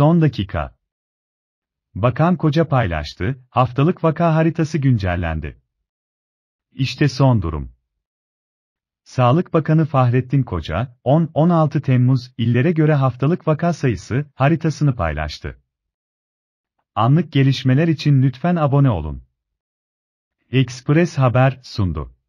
Son dakika. Bakan Koca paylaştı, haftalık vaka haritası güncellendi. İşte son durum. Sağlık Bakanı Fahrettin Koca, 10-16 Temmuz illere göre haftalık vaka sayısı haritasını paylaştı. Anlık gelişmeler için lütfen abone olun. Express Haber sundu.